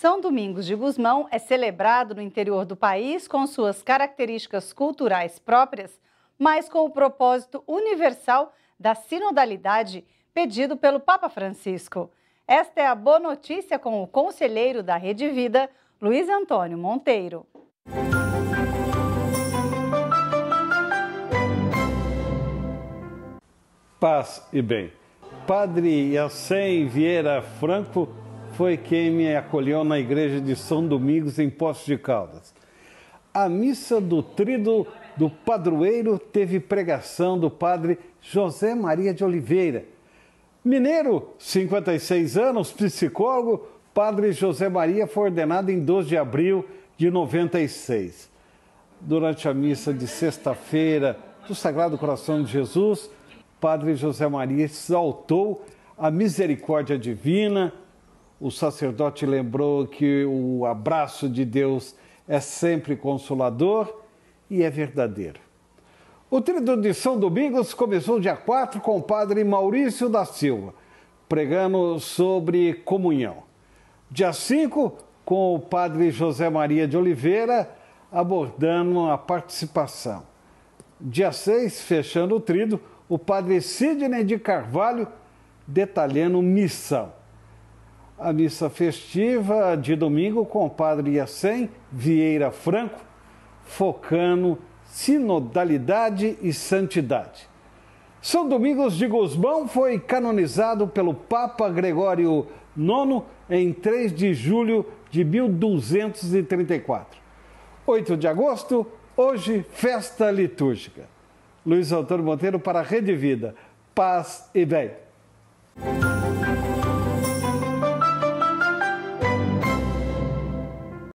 São Domingos de Gusmão é celebrado no interior do país com suas características culturais próprias, mas com o propósito universal da sinodalidade pedido pelo Papa Francisco. Esta é a boa notícia com o conselheiro da Rede Vida, Luiz Antônio Monteiro. Paz e bem. Padre Yancen Vieira Franco foi quem me acolheu na igreja de São Domingos, em Poços de Caldas. A missa do trido do padroeiro teve pregação do padre José Maria de Oliveira. Mineiro, 56 anos, psicólogo, padre José Maria foi ordenado em 12 de abril de 96. Durante a missa de sexta-feira do Sagrado Coração de Jesus, padre José Maria exaltou a misericórdia divina, o sacerdote lembrou que o abraço de Deus é sempre consolador e é verdadeiro. O Tríduo de São Domingos começou dia 4 com o padre Maurício da Silva, pregando sobre comunhão. Dia 5, com o padre José Maria de Oliveira, abordando a participação. Dia 6, fechando o trido, o padre Sidney de Carvalho detalhando missão a missa festiva de domingo com o padre Yacem Vieira Franco, focando sinodalidade e santidade. São Domingos de Gusmão foi canonizado pelo Papa Gregório IX em 3 de julho de 1234. 8 de agosto, hoje, festa litúrgica. Luiz Antônio Monteiro para a Rede Vida. Paz e bem.